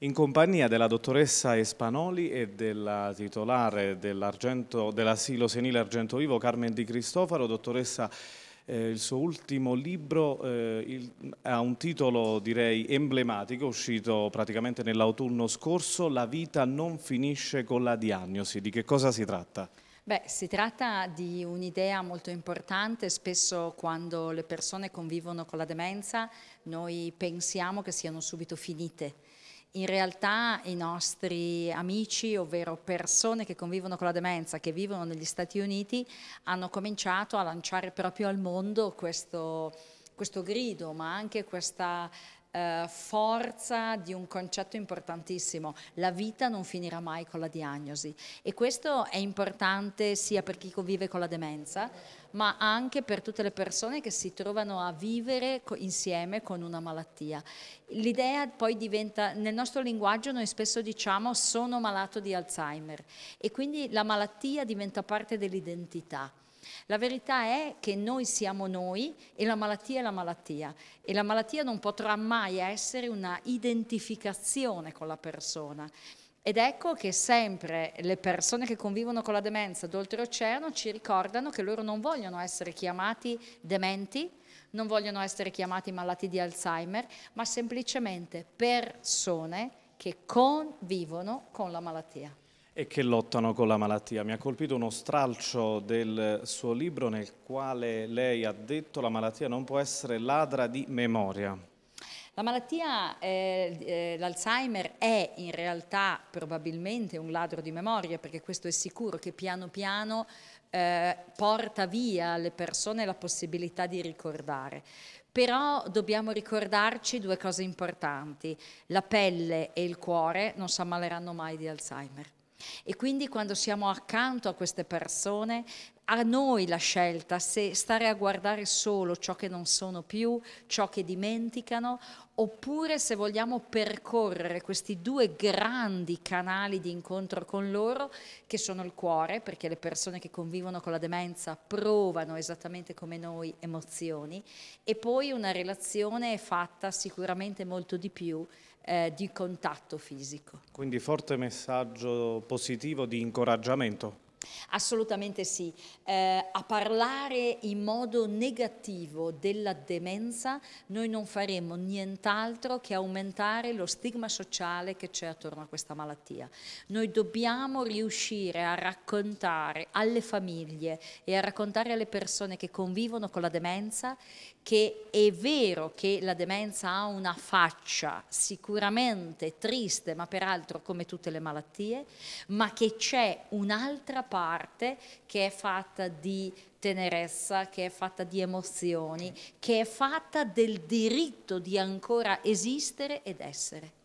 in compagnia della dottoressa Espanoli e della titolare dell'asilo senile Argento Vivo Carmen Di Cristofaro, dottoressa eh, il suo ultimo libro eh, il, ha un titolo direi emblematico, uscito praticamente nell'autunno scorso, La vita non finisce con la diagnosi. Di che cosa si tratta? Beh, si tratta di un'idea molto importante, spesso quando le persone convivono con la demenza noi pensiamo che siano subito finite in realtà i nostri amici, ovvero persone che convivono con la demenza, che vivono negli Stati Uniti, hanno cominciato a lanciare proprio al mondo questo, questo grido, ma anche questa eh, forza di un concetto importantissimo, la vita non finirà mai con la diagnosi e questo è importante sia per chi vive con la demenza, ma anche per tutte le persone che si trovano a vivere insieme con una malattia. L'idea poi diventa, nel nostro linguaggio noi spesso diciamo sono malato di Alzheimer e quindi la malattia diventa parte dell'identità. La verità è che noi siamo noi e la malattia è la malattia e la malattia non potrà mai essere una identificazione con la persona. Ed ecco che sempre le persone che convivono con la demenza d'oltreoceano ci ricordano che loro non vogliono essere chiamati dementi, non vogliono essere chiamati malati di Alzheimer, ma semplicemente persone che convivono con la malattia e che lottano con la malattia. Mi ha colpito uno stralcio del suo libro nel quale lei ha detto la malattia non può essere ladra di memoria. La malattia, eh, eh, l'Alzheimer è in realtà probabilmente un ladro di memoria perché questo è sicuro che piano piano eh, porta via alle persone la possibilità di ricordare. Però dobbiamo ricordarci due cose importanti, la pelle e il cuore non si ammaleranno mai di Alzheimer. E quindi quando siamo accanto a queste persone a noi la scelta se stare a guardare solo ciò che non sono più, ciò che dimenticano, oppure se vogliamo percorrere questi due grandi canali di incontro con loro, che sono il cuore, perché le persone che convivono con la demenza provano esattamente come noi emozioni, e poi una relazione fatta sicuramente molto di più eh, di contatto fisico. Quindi forte messaggio positivo di incoraggiamento Assolutamente sì. Eh, a parlare in modo negativo della demenza noi non faremo nient'altro che aumentare lo stigma sociale che c'è attorno a questa malattia. Noi dobbiamo riuscire a raccontare alle famiglie e a raccontare alle persone che convivono con la demenza che è vero che la demenza ha una faccia sicuramente triste, ma peraltro come tutte le malattie, ma che c'è un'altra parte parte che è fatta di tenerezza, che è fatta di emozioni, che è fatta del diritto di ancora esistere ed essere.